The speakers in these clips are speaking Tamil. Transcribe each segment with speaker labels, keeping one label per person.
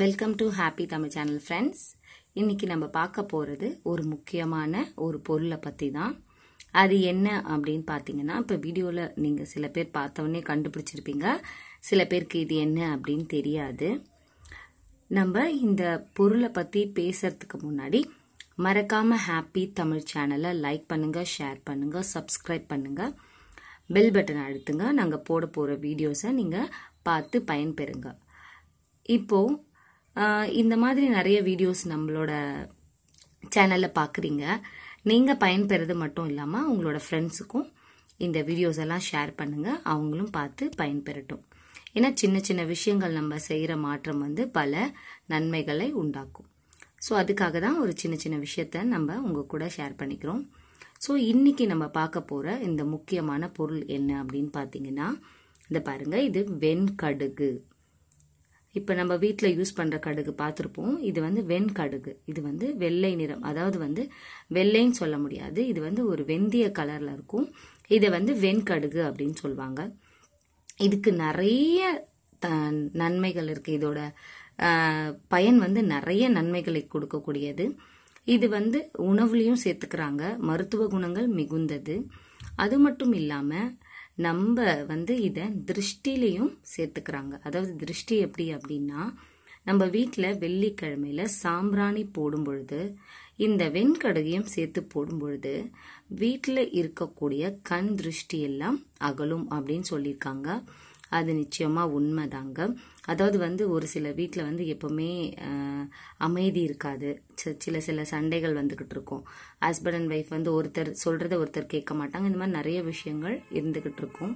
Speaker 1: welcome to happy Tamil channel friends இன்றைக்கி நம்ம பார்க்க போகிறது ஒரு முக்கியமான ஒரு பொருளை பற்றி தான் அது என்ன அப்படின்னு பார்த்தீங்கன்னா இப்போ வீடியோவில் நீங்கள் சில பேர் பார்த்தவொடனே கண்டுபிடிச்சிருப்பீங்க சில பேருக்கு இது என்ன அப்படின்னு தெரியாது நம்ம இந்த பொருளை பற்றி பேசுறதுக்கு முன்னாடி மறக்காமல் ஹாப்பி தமிழ் சேனலை லைக் பண்ணுங்கள் ஷேர் பண்ணுங்கள் சப்ஸ்கிரைப் பண்ணுங்கள் பெல் பட்டன் அழுத்துங்க நாங்கள் போட போகிற வீடியோஸை நீங்கள் பார்த்து பயன்பெறுங்க இப்போது இந்த மாதிரி நிறைய வீடியோஸ் நம்மளோட சேனலில் பார்க்குறீங்க நீங்கள் பயன்பெறது மட்டும் இல்லாமல் உங்களோட ஃப்ரெண்ட்ஸுக்கும் இந்த வீடியோஸ் எல்லாம் ஷேர் பண்ணுங்கள் அவங்களும் பார்த்து பயன்பெறட்டும் ஏன்னா சின்ன சின்ன விஷயங்கள் நம்ம செய்கிற மாற்றம் வந்து பல நன்மைகளை உண்டாக்கும் ஸோ அதுக்காக தான் ஒரு சின்ன சின்ன விஷயத்த நம்ம உங்கள் கூட ஷேர் பண்ணிக்கிறோம் ஸோ இன்னைக்கு நம்ம பார்க்க போகிற இந்த முக்கியமான பொருள் என்ன அப்படின்னு பார்த்தீங்கன்னா இந்த பாருங்கள் இது வெண்கடுகு இப்போ நம்ம வீட்டில் யூஸ் பண்ணுற கடுகு பார்த்துருப்போம் இது வந்து வெண் கடுகு இது வந்து வெள்ளை நிறம் அதாவது வந்து வெள்ளைன்னு சொல்ல முடியாது இது வந்து ஒரு வெந்தய கலரில் இருக்கும் இதை வந்து வெண்கடுகு அப்படின்னு சொல்லுவாங்க இதுக்கு நிறைய நன்மைகள் இருக்குது இதோட பயன் வந்து நிறைய நன்மைகளை கொடுக்கக்கூடியது இது வந்து உணவுலையும் சேர்த்துக்கிறாங்க மருத்துவ குணங்கள் மிகுந்தது அது மட்டும் இல்லாமல் நம்ம வந்து இதை திருஷ்டிலையும் சேர்த்துக்கிறாங்க அதாவது திருஷ்டி எப்படி அப்படின்னா நம்ம வீட்டில் வெள்ளிக்கிழமையில் சாம்பிராணி போடும் பொழுது இந்த வெண்கடுகையும் சேர்த்து போடும் பொழுது வீட்டில் இருக்கக்கூடிய கண் திருஷ்டி எல்லாம் அகலும் அப்படின்னு சொல்லியிருக்காங்க அது நிச்சயமாக உண்மைதாங்க அதாவது வந்து ஒரு சில வீட்டில் வந்து எப்போவுமே அமைதி இருக்காது சில சில சண்டைகள் வந்துக்கிட்டு இருக்கும் ஹஸ்பண்ட் அண்ட் ஒய்ஃப் வந்து ஒருத்தர் சொல்கிறத ஒருத்தர் கேட்க மாட்டாங்க இந்த மாதிரி நிறைய விஷயங்கள் இருந்துக்கிட்டு இருக்கும்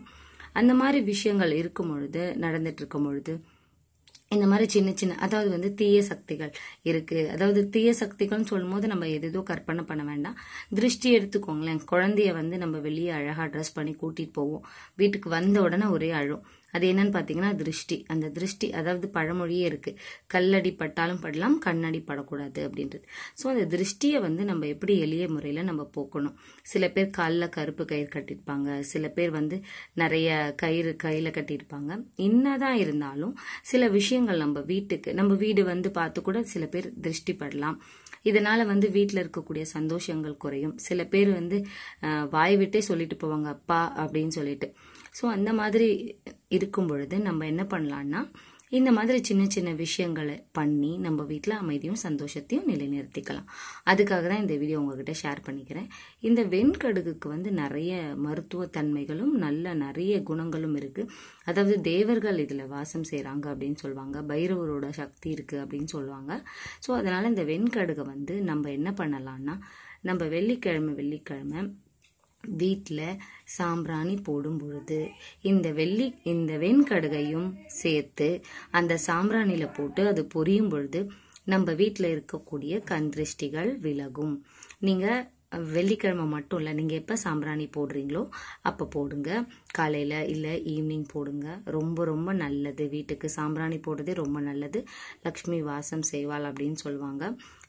Speaker 1: அந்த மாதிரி விஷயங்கள் இருக்கும் பொழுது நடந்துட்டு இருக்கும் பொழுது இந்த மாதிரி சின்ன சின்ன அதாவது வந்து தீய சக்திகள் இருக்கு அதாவது தீய சக்திகள்னு சொல்லும்போது நம்ம எதுதோ கற்பனை பண்ண வேண்டாம் திருஷ்டி எடுத்துக்கோங்களேன் குழந்தைய வந்து நம்ம வெளியே அழகாக ட்ரெஸ் பண்ணி கூட்டிகிட்டு போவோம் வீட்டுக்கு வந்த உடனே ஒரே அழும் அது என்னன்னு பார்த்தீங்கன்னா திருஷ்டி அந்த திருஷ்டி அதாவது பழமொழியே இருக்குது கல்லடி பட்டாலும் படலாம் கண்ணடி படக்கூடாது அப்படின்றது ஸோ அந்த திருஷ்டியை வந்து நம்ம எப்படி எளிய முறையில் நம்ம போக்கணும் சில பேர் காலில் கருப்பு கயிறு கட்டியிருப்பாங்க சில பேர் வந்து நிறைய கயிறு கையில் கட்டியிருப்பாங்க என்னதான் இருந்தாலும் சில விஷயங்கள் நம்ம வீட்டுக்கு நம்ம வீடு வந்து பார்த்து கூட சில பேர் திருஷ்டி படலாம் இதனால வந்து வீட்டில் இருக்கக்கூடிய சந்தோஷங்கள் குறையும் சில பேர் வந்து வாய் விட்டே சொல்லிட்டு போவாங்க அப்பா அப்படின்னு சொல்லிட்டு ஸோ அந்த மாதிரி இருக்கும் பொழுது நம்ம என்ன பண்ணலான்னா இந்த மாதிரி சின்ன சின்ன விஷயங்களை பண்ணி நம்ம வீட்டில் அமைதியும் சந்தோஷத்தையும் நிலைநிறுத்திக்கலாம் அதுக்காக தான் இந்த வீடியோ உங்ககிட்ட ஷேர் பண்ணிக்கிறேன் இந்த வெண்கடுகுக்கு வந்து நிறைய மருத்துவ தன்மைகளும் நல்ல நிறைய குணங்களும் இருக்குது அதாவது தேவர்கள் இதில் வாசம் செய்கிறாங்க அப்படின்னு சொல்லுவாங்க பைரவரோட சக்தி இருக்குது அப்படின்னு சொல்லுவாங்க ஸோ அதனால் இந்த வெண்கடுகை வந்து நம்ம என்ன பண்ணலான்னா நம்ம வெள்ளிக்கிழமை வெள்ளிக்கிழமை வீட்டில் சாம்பிராணி போடும் பொழுது இந்த வெள்ளி இந்த வெண்கடுகையும் சேர்த்து அந்த சாம்பிராணியில் போட்டு அது பொரியும் பொழுது நம்ம வீட்டில் இருக்கக்கூடிய கந்திருஷ்டிகள் விலகும் நீங்கள் வெள்ளிக்கிழமை மட்டும் இல்லை நீங்கள் எப்போ சாம்பிராணி போடுறீங்களோ அப்போ போடுங்க காலையில் இல்லை ஈவினிங் போடுங்க ரொம்ப ரொம்ப நல்லது வீட்டுக்கு சாம்பிராணி போடுறதே ரொம்ப நல்லது லக்ஷ்மி வாசம் செய்வாள் அப்படின்னு சொல்லுவாங்க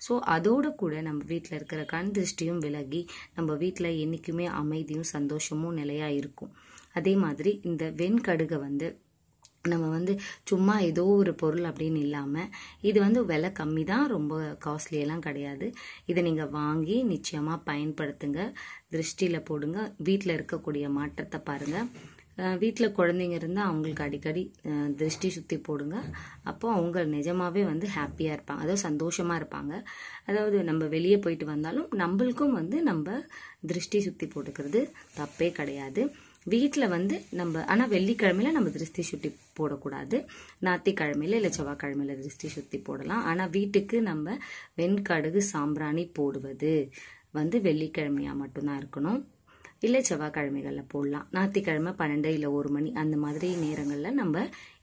Speaker 1: ஸோ அதோடு கூட நம்ம வீட்டில் இருக்கிற கண் திருஷ்டியும் விலகி நம்ம வீட்டில் என்றைக்குமே அமைதியும் சந்தோஷமும் நிலையாக இருக்கும் அதே மாதிரி இந்த வெண்கடுகை வந்து நம்ம வந்து சும்மா ஏதோ ஒரு பொருள் அப்படின்னு இல்லாமல் இது வந்து விலை கம்மி தான் ரொம்ப காஸ்ட்லியெல்லாம் கிடையாது இதை நீங்கள் வாங்கி நிச்சயமாக பயன்படுத்துங்க திருஷ்டியில் போடுங்க வீட்டில் இருக்கக்கூடிய மாற்றத்தை பாருங்கள் வீட்டில் குழந்தைங்க இருந்தால் அவங்களுக்கு அடிக்கடி திருஷ்டி சுற்றி போடுங்க அப்போ அவங்க நிஜமாகவே வந்து ஹாப்பியாக இருப்பாங்க அதாவது சந்தோஷமாக இருப்பாங்க அதாவது நம்ம வெளியே போயிட்டு வந்தாலும் நம்மளுக்கும் வந்து நம்ம திருஷ்டி சுற்றி போட்டுக்கிறது தப்பே கிடையாது வீட்டில் வந்து நம்ம ஆனால் வெள்ளிக்கிழமையில் நம்ம திருஷ்டி சுற்றி போடக்கூடாது ஞாத்திக்கிழமையில் இல்லை செவ்வாய்க்கிழமையில் திருஷ்டி சுற்றி போடலாம் ஆனால் வீட்டுக்கு நம்ம வெண்கடுகு சாம்பிராணி போடுவது வந்து வெள்ளிக்கிழமையாக மட்டும்தான் இருக்கணும் இல்லை செவ்வாய்க்கிழமைகளில் போடலாம் ஞாத்திக்கிழமை பன்னெண்டு இல்லை ஒரு மணி அந்த மாதிரி நேரங்களில் நம்ம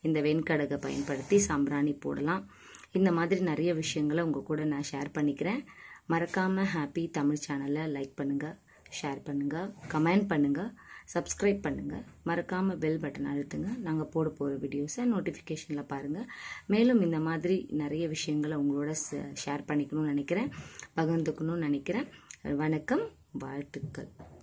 Speaker 1: இந்த வெண்கடகை பயன்படுத்தி சாம்பிராணி போடலாம் இந்த மாதிரி நிறைய விஷயங்களை உங்கள் கூட நான் ஷேர் பண்ணிக்கிறேன் மறக்காமல் ஹாப்பி தமிழ் சேனலை லைக் பண்ணுங்கள் ஷேர் பண்ணுங்கள் கமெண்ட் பண்ணுங்கள் சப்ஸ்கிரைப் பண்ணுங்கள் மறக்காமல் பெல் பட்டன் அழுத்துங்க நாங்கள் போட போகிற வீடியோஸை நோட்டிஃபிகேஷனில் பாருங்கள் மேலும் இந்த மாதிரி நிறைய விஷயங்களை உங்களோட ஷேர் பண்ணிக்கணும்னு நினைக்கிறேன் பகிர்ந்துக்கணும்னு நினைக்கிறேன் வணக்கம் வாழ்த்துக்கள்